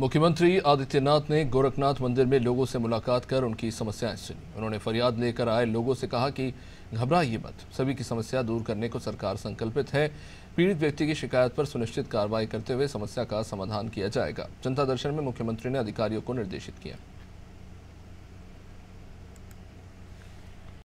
मुख्यमंत्री आदित्यनाथ ने गोरखनाथ मंदिर में लोगों से मुलाकात कर उनकी समस्याएं सुनी उन्होंने फरियाद लेकर आए लोगों से कहा कि घबराइए मत सभी की समस्या दूर करने को सरकार संकल्पित है पीड़ित व्यक्ति की शिकायत पर सुनिश्चित कार्रवाई करते हुए समस्या का समाधान किया जाएगा जनता दर्शन में मुख्यमंत्री ने अधिकारियों को निर्देशित किया